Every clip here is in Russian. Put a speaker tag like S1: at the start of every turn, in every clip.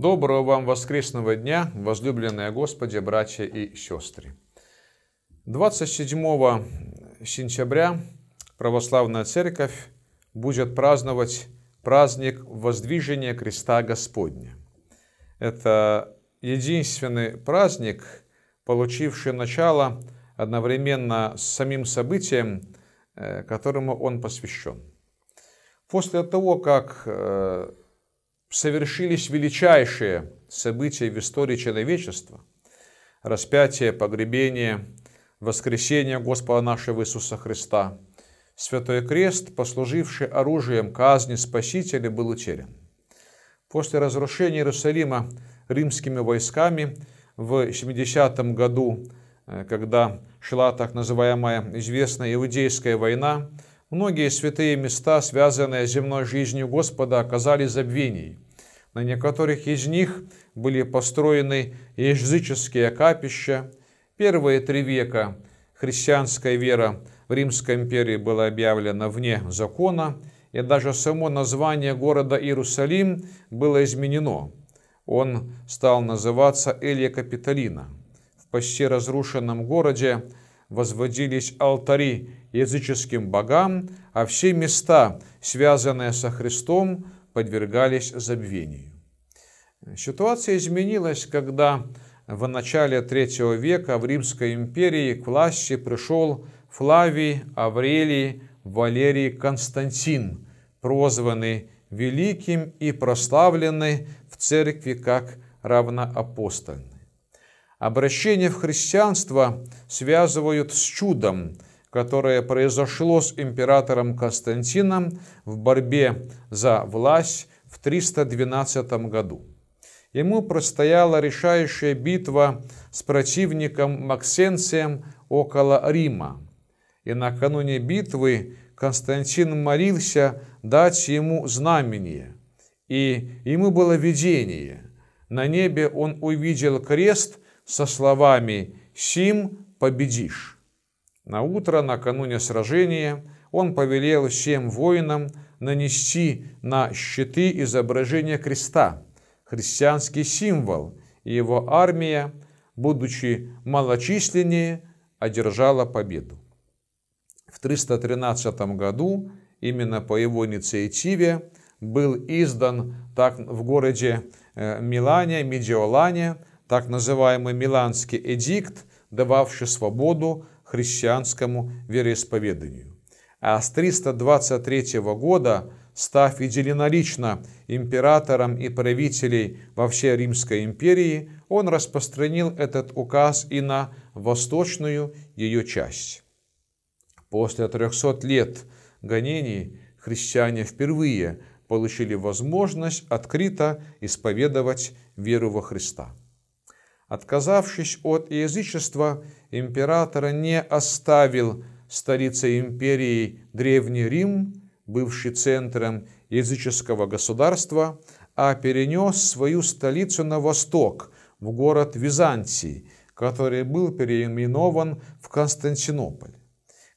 S1: Доброго вам воскресного дня, возлюбленные Господи, братья и сестры. 27 сентября Православная Церковь будет праздновать праздник воздвижения креста Господня. Это единственный праздник, получивший начало одновременно с самим событием, э, которому он посвящен. После того, как э, совершились величайшие события в истории человечества. Распятие, погребение, воскресение Господа нашего Иисуса Христа. Святой крест, послуживший оружием казни Спасителя, был утерян. После разрушения Иерусалима римскими войсками в 70 году, э, когда шла так называемая известная Иудейская война, Многие святые места, связанные с земной жизнью Господа, оказались забвений. На некоторых из них были построены языческие капища. Первые три века христианская вера в Римской империи была объявлена вне закона, и даже само название города Иерусалим было изменено. Он стал называться Элия Капитолина. В почти разрушенном городе возводились алтари языческим богам, а все места, связанные со Христом, подвергались забвению. Ситуация изменилась, когда в начале III века в Римской империи к власти пришел Флавий Аврелий Валерий Константин, прозванный Великим и прославленный в церкви как равноапостольный. Обращение в христианство связывают с чудом, которое произошло с императором Константином в борьбе за власть в 312 году. Ему предстояла решающая битва с противником Максенцием около Рима. И накануне битвы Константин молился дать ему знамение, и ему было видение. На небе он увидел крест – со словами «Сим победишь». На утро, накануне сражения, он повелел всем воинам нанести на щиты изображение креста, христианский символ, и его армия, будучи малочисленнее, одержала победу. В 313 году именно по его инициативе был издан так в городе э, Милане, Медиолане, так называемый Миланский эдикт, дававший свободу христианскому вероисповеданию. А с 323 года, став единолично императором и правителей во всей Римской империи, он распространил этот указ и на восточную ее часть. После 300 лет гонений христиане впервые получили возможность открыто исповедовать веру во Христа. Отказавшись от язычества, император не оставил столицей империи Древний Рим, бывший центром языческого государства, а перенес свою столицу на восток, в город Византии, который был переименован в Константинополь.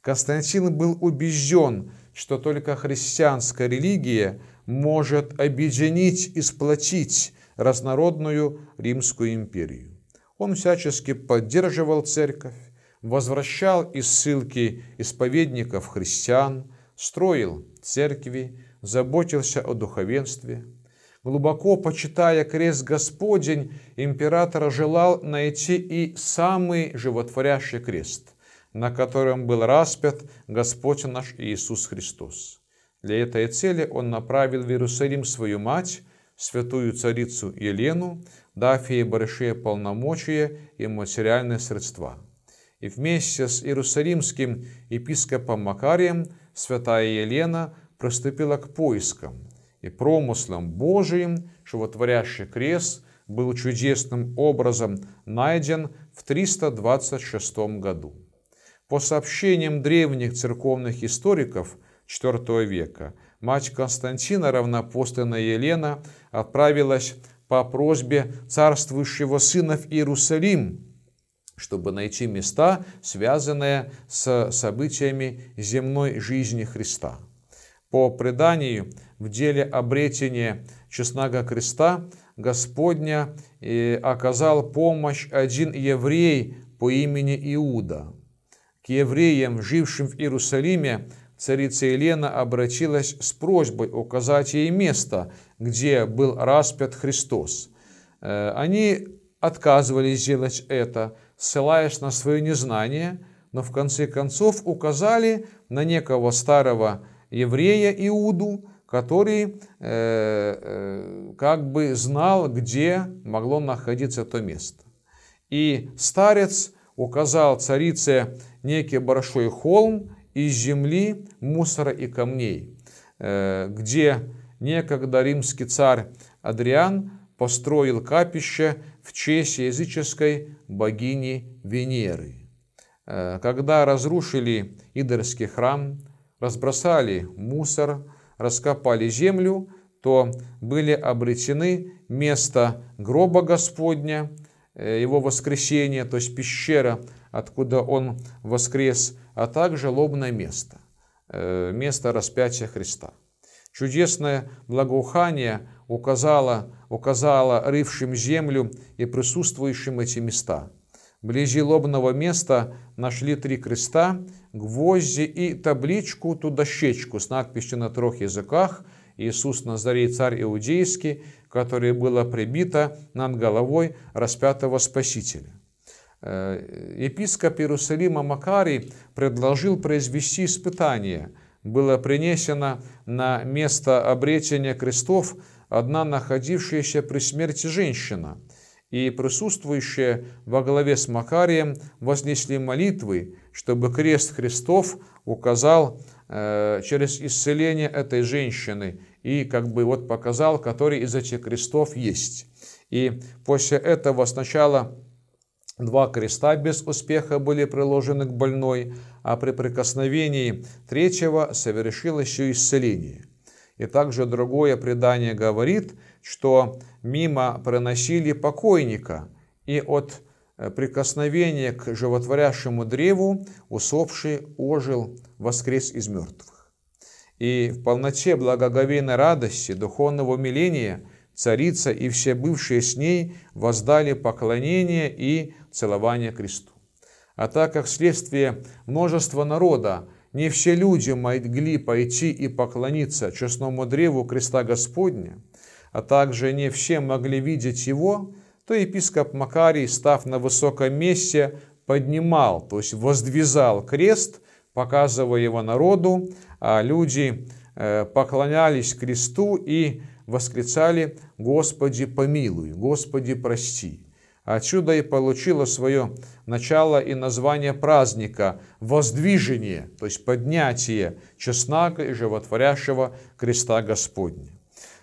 S1: Константин был убежден, что только христианская религия может объединить и сплотить разнородную Римскую империю. Он всячески поддерживал церковь, возвращал из ссылки исповедников христиан, строил церкви, заботился о духовенстве. Глубоко почитая крест Господень, император желал найти и самый животворящий крест, на котором был распят Господь наш Иисус Христос. Для этой цели он направил в Иерусалим свою мать, святую царицу Елену, дав ей большие полномочия и материальные средства. И вместе с иерусалимским епископом Макарием святая Елена приступила к поискам и промыслам Божиим, что творящий крест был чудесным образом найден в 326 году. По сообщениям древних церковных историков IV века, Мать Константина, равнопостанная Елена, отправилась по просьбе царствующего сына в Иерусалим, чтобы найти места, связанные с событиями земной жизни Христа. По преданию, в деле обретения честного креста Господня э, оказал помощь один еврей по имени Иуда. К евреям, жившим в Иерусалиме, царица Елена обратилась с просьбой указать ей место, где был распят Христос. Э, они отказывались сделать это, ссылаясь на свое незнание, но в конце концов указали на некого старого еврея Иуду, который э, э как бы знал, где могло находиться то место. И старец указал царице некий большой холм из земли, мусора и камней, э, где некогда римский царь Адриан построил капище в честь языческой богини Венеры. Э, когда разрушили Идорский храм, разбросали мусор, раскопали землю, то были обретены место гроба Господня, э, его воскресения, то есть пещера, откуда он воскрес, а также лобное место, э, место распятия Христа. Чудесное благоухание указало, указало рывшим землю и присутствующим эти места. Вблизи лобного места нашли три креста, гвозди и табличку, ту дощечку с надписью на трех языках «Иисус Назарей, царь Иудейский», которое было прибито над головой распятого Спасителя. Э, епископ Иерусалима Макарий предложил произвести испытание. Было принесено на место обретения крестов одна находившаяся при смерти женщина, и присутствующие во главе с Макарием вознесли молитвы, чтобы крест Христов указал э, через исцеление этой женщины и как бы вот показал, который из этих крестов есть. И после этого сначала Два креста без успеха были приложены к больной, а при прикосновении третьего совершил еще исцеление. И также другое предание говорит, что мимо проносили покойника, и от э, прикосновения к животворящему древу усопший ожил, воскрес из мертвых. И в полноте благоговейной радости, духовного умиления – царица и все бывшие с ней воздали поклонение и целования кресту. А так как следствие множества народа не все люди могли пойти и поклониться честному древу креста Господня, а также не все могли видеть его, то епископ Макарий, став на высоком месте, поднимал, то есть воздвизал крест, показывая его народу, а люди э, поклонялись кресту и восклицали «Господи, помилуй! Господи, прости!» Отсюда и получило свое начало и название праздника – воздвижение, то есть поднятие чеснака и животворящего креста Господня.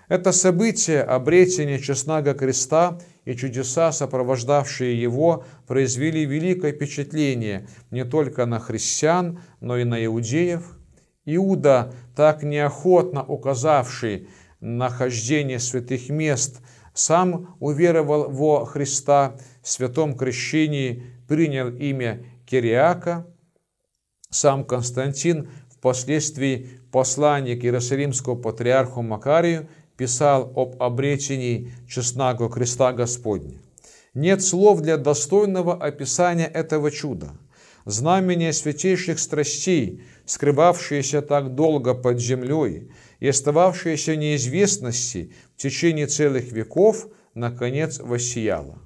S1: Это событие обретение чеснага креста и чудеса, сопровождавшие его, произвели великое впечатление не только на христиан, но и на иудеев. Иуда, так неохотно указавший нахождение святых мест – сам уверовал во Христа, в святом крещении принял имя Кириака. Сам Константин, впоследствии посланник Иерусалимского патриарха Макарию, писал об обречении честного креста Господня. Нет слов для достойного описания этого чуда. Знамение святейших страстей, скрывавшиеся так долго под землей – и остававшаяся неизвестности в течение целых веков, наконец, воссияла.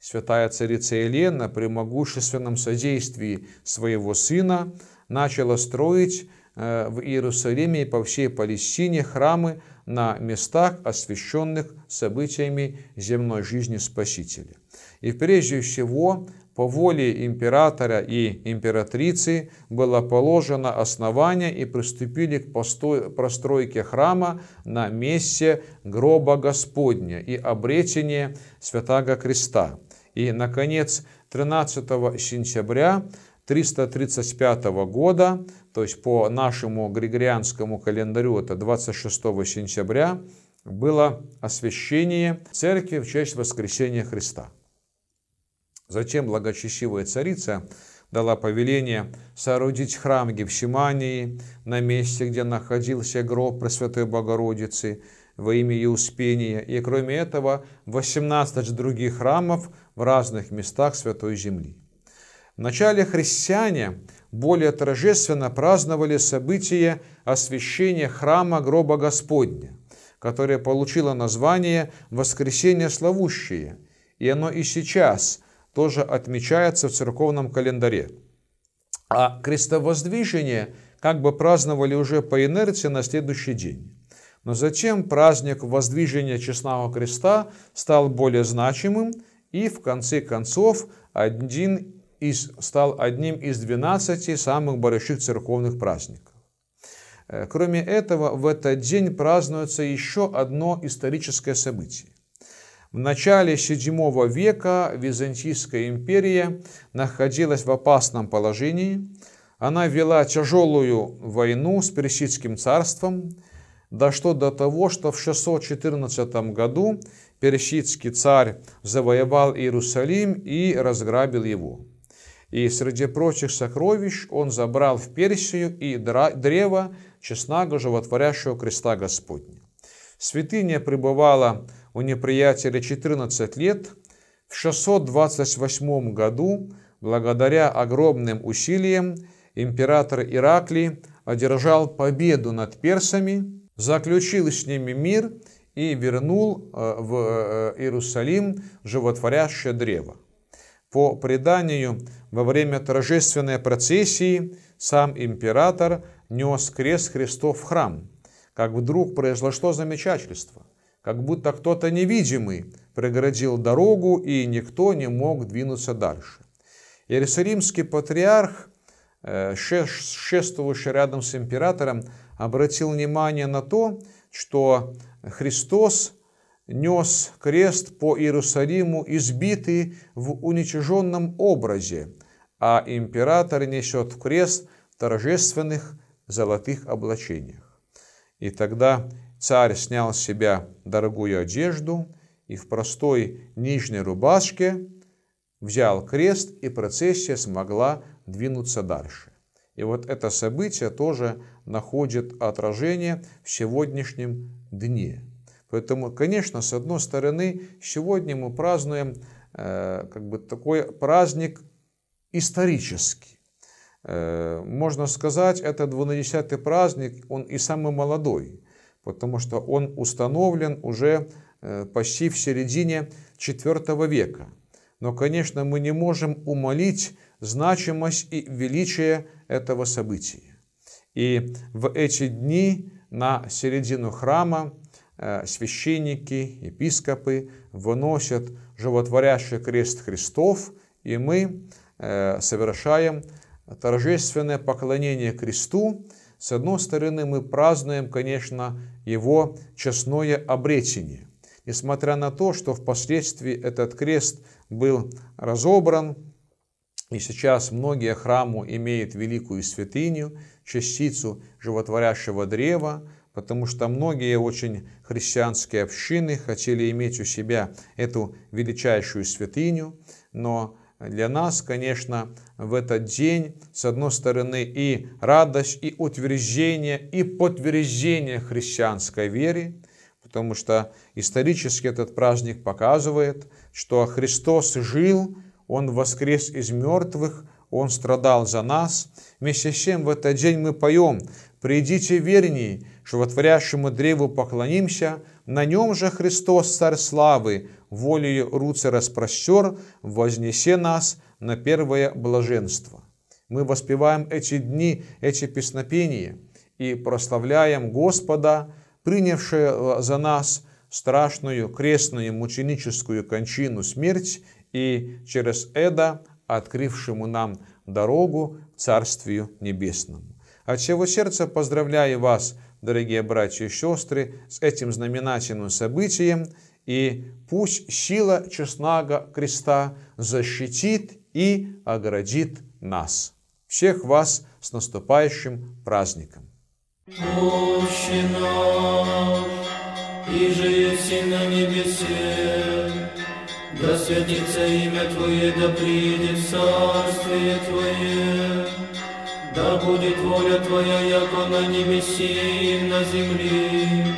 S1: Святая царица Елена при могущественном содействии своего сына начала строить э, в Иерусалиме и по всей Палестине храмы на местах, освященных событиями земной жизни Спасителя. И прежде всего по воле императора и императрицы было положено основание и приступили к постройке храма на месте гроба Господня и обречения Святаго Креста. И, наконец, 13 сентября 335 года, то есть по нашему григорианскому календарю, это 26 сентября, было освящение церкви в честь воскресения Христа. Затем благочестивая царица дала повеление соорудить храм Гевшимании на месте, где находился гроб Пресвятой Богородицы во имя ее Успения, и кроме этого 18 других храмов в разных местах Святой Земли. Вначале христиане более торжественно праздновали событие освящения храма гроба Господня, которое получило название «Воскресение Славущее», и оно и сейчас тоже отмечается в церковном календаре. А крестовоздвижение как бы праздновали уже по инерции на следующий день. Но затем праздник воздвижения Честного Креста стал более значимым и в конце концов один из, стал одним из 12 самых больших церковных праздников. Э, кроме этого, в этот день празднуется еще одно историческое событие. В начале VII века Византийская империя находилась в опасном положении. Она вела тяжелую войну с Персидским царством, да что до того, что в 614 году персидский царь завоевал Иерусалим и разграбил его. И среди прочих сокровищ он забрал в Персию и древо честного животворящего креста Господня. Святыня пребывала у неприятеля 14 лет, в 628 году, благодаря огромным усилиям, император Иракли одержал победу над персами, заключил с ними мир и вернул э, в э, Иерусалим животворящее древо. По преданию, во время торжественной процессии сам император нес крест Христов в храм, как вдруг произошло замечательство – как будто кто-то невидимый преградил дорогу, и никто не мог двинуться дальше. Иерусалимский патриарх, э, шествовавший рядом с императором, обратил внимание на то, что Христос нес крест по Иерусалиму избитый в уничиженном образе, а император несет крест в торжественных золотых облачениях. И тогда Царь снял с себя дорогую одежду и в простой нижней рубашке взял крест, и процессия смогла двинуться дальше. И вот это событие тоже находит отражение в сегодняшнем дне. Поэтому, конечно, с одной стороны, сегодня мы празднуем э, как бы такой праздник исторический. Э, можно сказать, это 12-й праздник, он и самый молодой потому что он установлен уже э, почти в середине IV века. Но, конечно, мы не можем умолить значимость и величие этого события. И в эти дни на середину храма э, священники, епископы выносят животворящий крест Христов, и мы э, совершаем торжественное поклонение кресту, с одной стороны, мы празднуем, конечно, его честное обретение. Несмотря на то, что впоследствии этот крест был разобран, и сейчас многие храмы имеют великую святыню, частицу животворящего древа, потому что многие очень христианские общины хотели иметь у себя эту величайшую святыню, но для нас, конечно, в этот день, с одной стороны, и радость, и утверждение, и подтверждение христианской веры, потому что исторически этот праздник показывает, что Христос жил, Он воскрес из мертвых, Он страдал за нас. Вместе с тем в этот день мы поем «Придите верней, животворящему древу поклонимся, на нем же Христос, Царь Славы, волею руцера с простер, вознесе нас на первое блаженство. Мы воспеваем эти дни, эти песнопения и прославляем Господа, принявшего за нас страшную крестную мученическую кончину смерть и через это открывшему нам дорогу к Царствию Небесному. От всего сердца поздравляю вас, дорогие братья и сестры, с этим знаменательным событием и пусть сила честного креста защитит и оградит нас. Всех вас с наступающим праздником! и же на небесе, да святится имя Твое, да приедет царствие Твое, да будет воля Твоя, яко на небеси и на земле.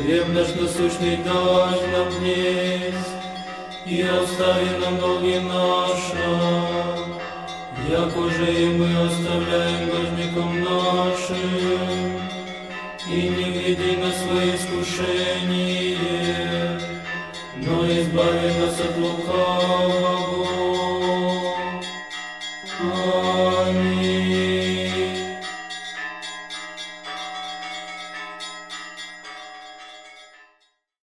S1: Хлеб наш насущный дай нам днесь, и остави нам долги наши, як уже и мы оставляем должником нашим, и не веди на свои искушения, но избави нас от лукавого.